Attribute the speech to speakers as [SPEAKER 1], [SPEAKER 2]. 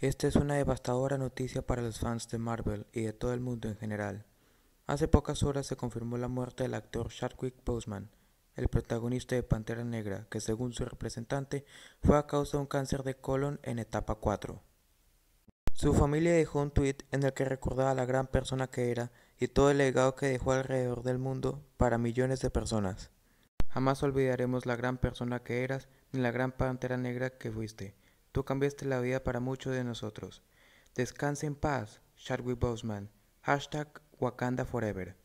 [SPEAKER 1] Esta es
[SPEAKER 2] una devastadora noticia para los fans de Marvel y de todo el mundo en general. Hace pocas horas se confirmó la muerte del actor Chadwick Boseman, el protagonista de Pantera Negra, que según su representante fue a causa de un cáncer de colon en etapa 4. Su familia dejó un tuit en el que recordaba a la gran persona que era y todo el legado que dejó alrededor del mundo para millones de personas. Jamás olvidaremos la gran persona que eras ni la gran pantera negra que fuiste. Tú cambiaste la vida para muchos de nosotros. Descanse en paz, Chadwick Boseman. Hashtag Wakanda Forever.